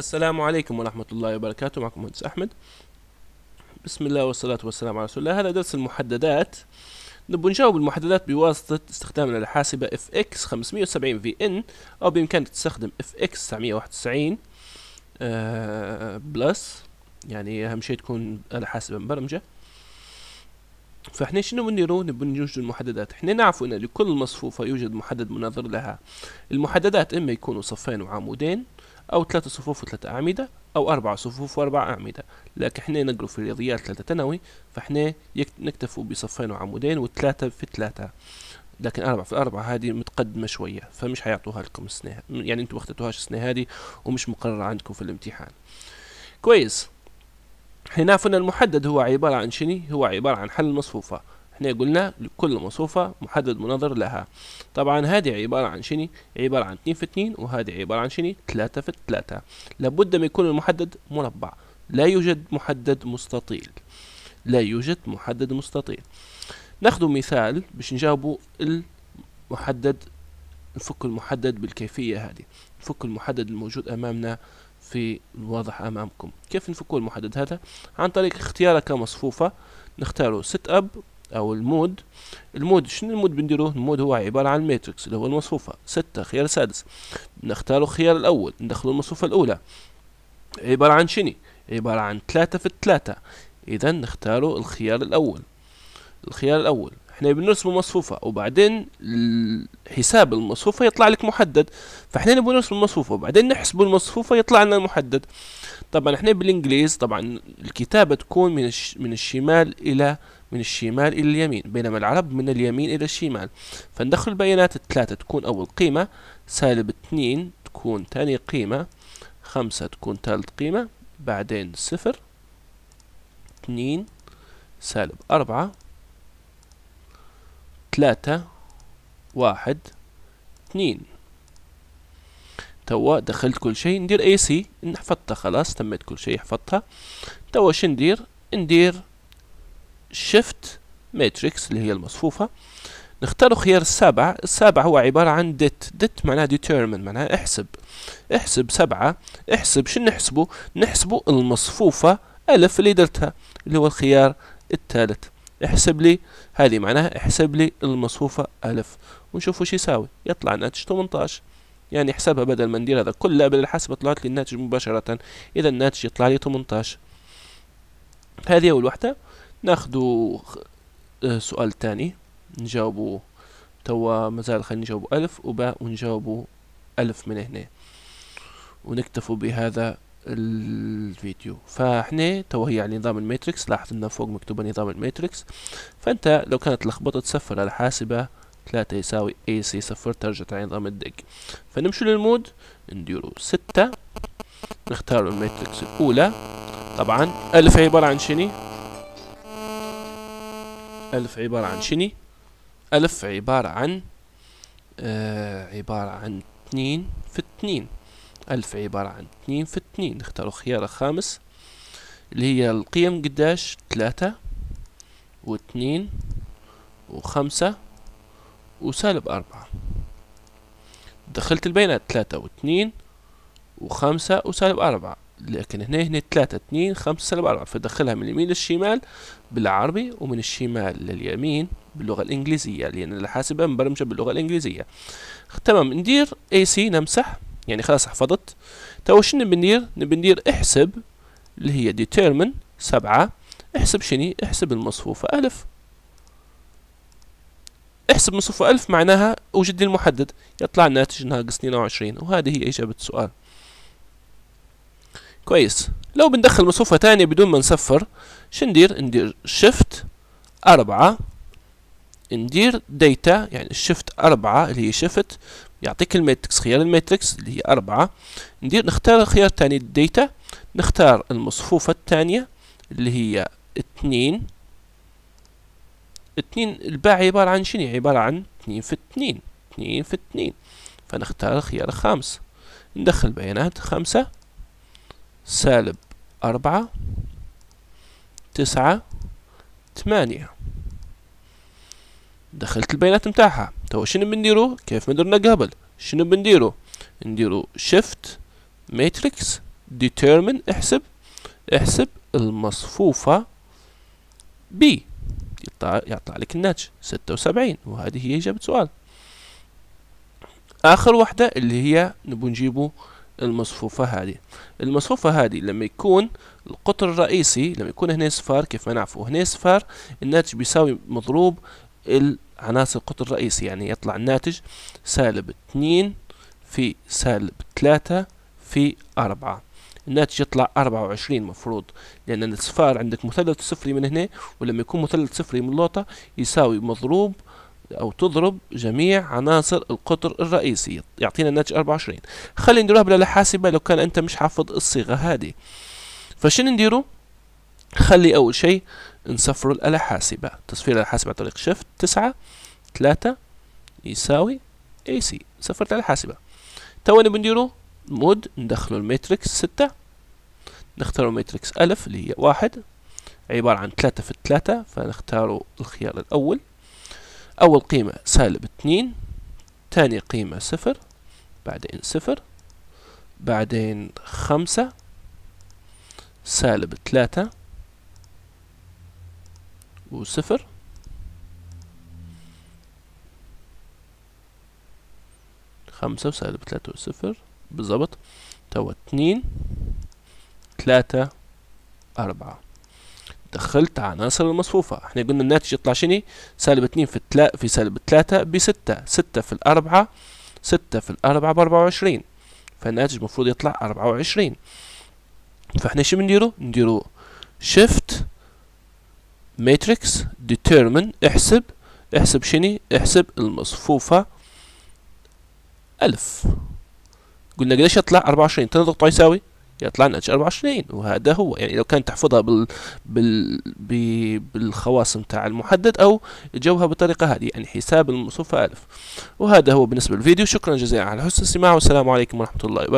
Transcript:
السلام عليكم ورحمة الله وبركاته معكم مهندس أحمد بسم الله والصلاة والسلام على رسول الله هذا درس المحددات نبغى نجاوب المحددات بواسطة استخدامنا لحاسبة اف اكس 570 في ان أو بإمكانك تستخدم اف اكس 991 بلس يعني أهم شيء تكون الحاسبة مبرمجة فاحنا شنو بنديرو نبغى نوجد المحددات احنا نعرف ان لكل مصفوفة يوجد محدد مناظر لها المحددات اما يكونوا صفين وعمودين أو ثلاثة صفوف وثلاثة أعمدة أو اربعة صفوف واربعة أعمدة لكن إحنا نقرأ في الرياضيات ثلاثة ثانوي فإحنا نكتفوا بصفين وعمودين وثلاثة في ثلاثة لكن أربعة في أربعة هذه متقدمة شوية فمش حيعطوها لكم السنة يعني أنتوا ما السنة هذه ومش مقررة عندكم في الامتحان كويس هنا فن المحدد هو عبارة عن شني هو عبارة عن حل مصفوفة احنا قلنا لكل مصفوفة محدد مناظر لها طبعا هذه عبارة عن شني عبارة عن اتنين في اتنين وهذه عبارة عن شني تلاتة في تلاتة لابد ما يكون المحدد مربع لا يوجد محدد مستطيل لا يوجد محدد مستطيل ناخذ مثال باش نجاوبوا المحدد نفك المحدد بالكيفية هذه نفك المحدد الموجود أمامنا في الواضح أمامكم كيف نفك المحدد هذا عن طريق اختيارك كمصفوفة نختاروا ست أب او المود المود شنو المود بنديروه المود هو عبارة عن ماتريكس اللي هو المصفوفة ستة خيار سادس نختار الخيار الاول ندخلوا المصفوفة الاولى عبارة عن شني عبارة عن ثلاثة في الثلاثة اذا نختاروا الخيار الاول الخيار الاول احنا بنرسمه مصفوفه وبعدين حساب المصفوفه يطلع لك محدد فاحنا نبغى نرسم المصفوفه وبعدين نحسب المصفوفه يطلع لنا المحدد طبعا احنا بالانجليز طبعا الكتابه تكون من الش... من الشمال الى من الشمال الى اليمين بينما العرب من اليمين الى الشمال فندخل البيانات الثلاثه تكون اول قيمه سالب اتنين تكون ثاني قيمه خمسة تكون ثالث قيمة بعدين صفر اتنين سالب أربعة تلاتة واحد اثنين توا دخلت كل شيء ندير اي سي حفظتها خلاص تمت كل شيء حفظتها توا شو ندير ندير شيفت ماتريكس اللي هي المصفوفة نختار خيار السابع السابع هو عبارة عن ديت ديت معناها ديتيرمن معناها احسب احسب سبعة احسب شو نحسبه نحسبه المصفوفة ألف اللي درتها اللي هو الخيار الثالث احسب لي هذه معناها احسب لي المصفوفة ألف ونشوف وش يساوي يطلع الناتج 18 يعني احسبها بدل ما ندير هذا كله بالحسبة طلعت لي الناتج مباشرة إذا الناتج يطلع لي 18 هذه أول وحدة ناخدو سؤال تاني نجاوبو توا مازال خلينا نجاوبو ألف وباء ونجاوبو ألف من هنا ونكتفوا بهذا الفيديو فاحنا تو هي على يعني نظام الماتريكس لاحظ ان فوق مكتوب نظام الماتريكس فانت لو كانت لخبطه صفر على الحاسبه ثلاثة يساوي اي سي صفر ترجع على نظام الدق فنمشي للمود نديرو ستة نختار الماتريكس الأولى طبعا ألف عبارة عن شني ألف عبارة عن شني ألف عبارة عن آه عبارة عن اثنين في اثنين ألف عبارة عن اتنين في اتنين نختار الخيار الخامس اللي هي القيم قداش تلاتة واتنين وخمسة وسالب أربعة دخلت البيانات تلاتة واتنين وخمسة وسالب أربعة لكن هنا هنا تلاتة اتنين خمسة سالب أربعة فدخلها من اليمين للشمال بالعربي ومن الشمال لليمين باللغة الإنجليزية لأن الحاسبة مبرمجة باللغة الإنجليزية تمام ندير AC نمسح يعني خلاص حفظت تو شنو نبي ندير احسب اللي هي ديتيرمن سبعة احسب شني احسب المصفوفة ألف احسب مصفوفة ألف معناها وجد المحدد يطلع الناتج ناقص 22 وهذه هي إجابة السؤال كويس لو بندخل مصفوفة تانية بدون ما نصفر شو ندير شيفت أربعة ندير ديتا يعني الشيفت أربعة اللي هي شيفت يعطيك الماتريكس خيار الماتريكس اللي هي أربعة ندير نختار الخيار الثاني الداتا نختار المصفوفة الثانية اللي هي اتنين اتنين الباع عبارة عن شنو عبارة عن اتنين في اتنين اتنين في اتنين فنختار الخيار الخامس ندخل بيانات خمسة سالب أربعة تسعة ثمانية دخلت البيانات متاعها توا شنو بنديرو كيف ما درنا قبل شنو بنديرو نديرو شيفت ماتريكس ديتيرمن احسب احسب المصفوفة بي يطلع يعطى لك الناتج ستة وسبعين وهذه هي إجابة سؤال آخر واحدة اللي هي نبو نجيبو المصفوفة هذه المصفوفة هذه لما يكون القطر الرئيسي لما يكون هنا صفار كيف ما نعرفو هنا صفار الناتج بيساوي مضروب ال عناصر القطر الرئيسي يعني يطلع الناتج سالب اتنين في سالب تلاتة في أربعة الناتج يطلع أربعة وعشرين مفروض لأن الصفار عندك مثلث صفري من هنا ولما يكون مثلث صفري من اللوطة يساوي مضروب أو تضرب جميع عناصر القطر الرئيسي يعطينا الناتج أربعة وعشرين خلينا نديروها بلا حاسبة لو كان أنت مش حافظ الصيغة هذه فشنو نديرو خلي أول شيء نصفروا الآلة حاسبة تصفير الآلة حاسبة عن طريق شيفت تسعة تلاتة يساوي اي سي صفرت الآلة حاسبة تواني بنديرو مود ندخلو الماتريكس ستة نختارو ماتريكس ألف اللي هي واحد عبارة عن تلاتة في التلاتة فنختارو الخيار الأول أول قيمة سالب اتنين تاني قيمة صفر بعدين صفر بعدين خمسة سالب تلاتة وصفر خمسة وسالب تلاتة وصفر بالظبط توا اتنين تلاتة أربعة دخلت عناصر المصفوفة احنا قلنا الناتج يطلع شني سالب اتنين في تلا في سالب تلاتة بستة ستة في الأربعة ستة في الأربعة بأربعة وعشرين فالناتج المفروض يطلع أربعة وعشرين فاحنا شو بنديرو نديرو شيفت matrix determine احسب احسب شني احسب المصفوفة ألف قلنا قديش يطلع 24 تنضغط يساوي يطلع ناتج 24 وهذا هو يعني لو كان تحفظها بال بال بالخواص نتاع المحدد او جوها بالطريقه هذه يعني حساب المصفوفه الف وهذا هو بالنسبه للفيديو شكرا جزيلا على حسن السماع والسلام عليكم ورحمه الله وبركاته